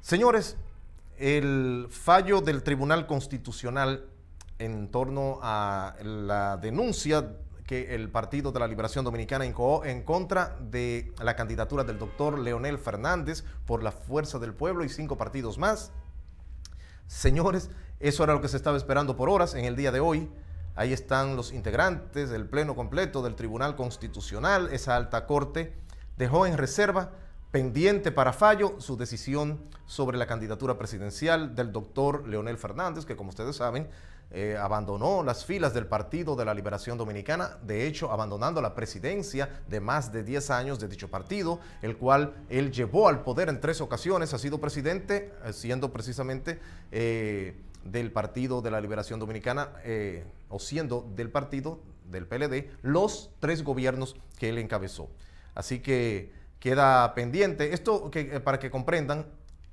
Señores, el fallo del Tribunal Constitucional en torno a la denuncia que el Partido de la Liberación Dominicana incoó en contra de la candidatura del doctor Leonel Fernández por la Fuerza del Pueblo y cinco partidos más. Señores, eso era lo que se estaba esperando por horas en el día de hoy. Ahí están los integrantes del Pleno Completo del Tribunal Constitucional. Esa alta corte dejó en reserva pendiente para fallo su decisión sobre la candidatura presidencial del doctor Leonel Fernández, que como ustedes saben, eh, abandonó las filas del Partido de la Liberación Dominicana, de hecho abandonando la presidencia de más de 10 años de dicho partido, el cual él llevó al poder en tres ocasiones, ha sido presidente, eh, siendo precisamente eh, del Partido de la Liberación Dominicana, o siendo del partido del PLD, los tres gobiernos que él encabezó. Así que queda pendiente. Esto que, eh, para que comprendan,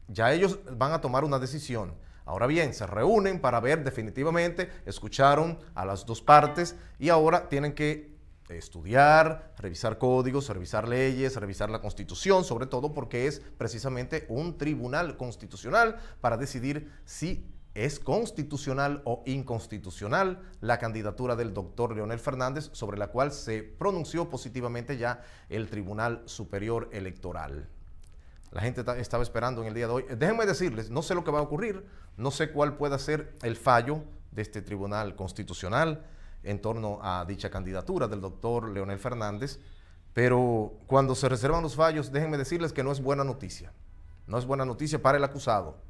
ya ellos van a tomar una decisión. Ahora bien, se reúnen para ver definitivamente, escucharon a las dos partes y ahora tienen que estudiar, revisar códigos, revisar leyes, revisar la constitución, sobre todo porque es precisamente un tribunal constitucional para decidir si ¿Es constitucional o inconstitucional la candidatura del doctor Leonel Fernández sobre la cual se pronunció positivamente ya el Tribunal Superior Electoral? La gente estaba esperando en el día de hoy. Déjenme decirles, no sé lo que va a ocurrir, no sé cuál puede ser el fallo de este Tribunal Constitucional en torno a dicha candidatura del doctor Leonel Fernández, pero cuando se reservan los fallos, déjenme decirles que no es buena noticia. No es buena noticia para el acusado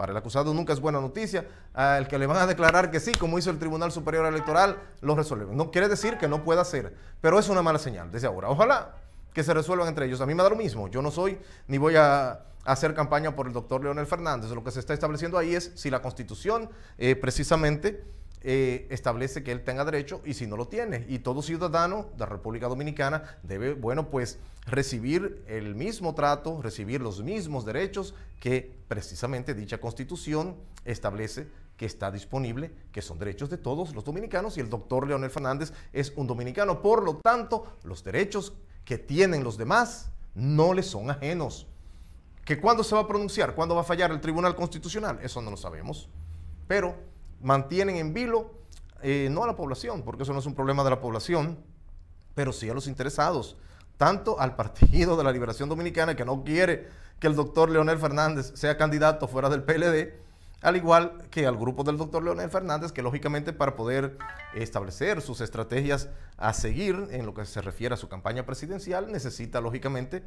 para el acusado nunca es buena noticia. Al que le van a declarar que sí, como hizo el Tribunal Superior Electoral, lo resuelven. No quiere decir que no pueda ser, pero es una mala señal desde ahora. Ojalá que se resuelvan entre ellos. A mí me da lo mismo. Yo no soy ni voy a hacer campaña por el doctor Leonel Fernández. Lo que se está estableciendo ahí es si la Constitución eh, precisamente eh, establece que él tenga derecho y si no lo tiene. Y todo ciudadano de la República Dominicana debe, bueno, pues recibir el mismo trato, recibir los mismos derechos que precisamente dicha constitución establece que está disponible, que son derechos de todos los dominicanos y el doctor Leonel Fernández es un dominicano. Por lo tanto, los derechos que tienen los demás no le son ajenos. ¿Que cuándo se va a pronunciar? ¿Cuándo va a fallar el Tribunal Constitucional? Eso no lo sabemos. Pero mantienen en vilo eh, no a la población, porque eso no es un problema de la población, pero sí a los interesados, tanto al Partido de la Liberación Dominicana, que no quiere que el doctor Leonel Fernández sea candidato fuera del PLD, al igual que al grupo del doctor Leonel Fernández, que lógicamente para poder establecer sus estrategias a seguir en lo que se refiere a su campaña presidencial, necesita lógicamente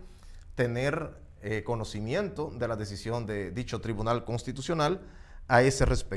tener eh, conocimiento de la decisión de dicho Tribunal Constitucional a ese respecto.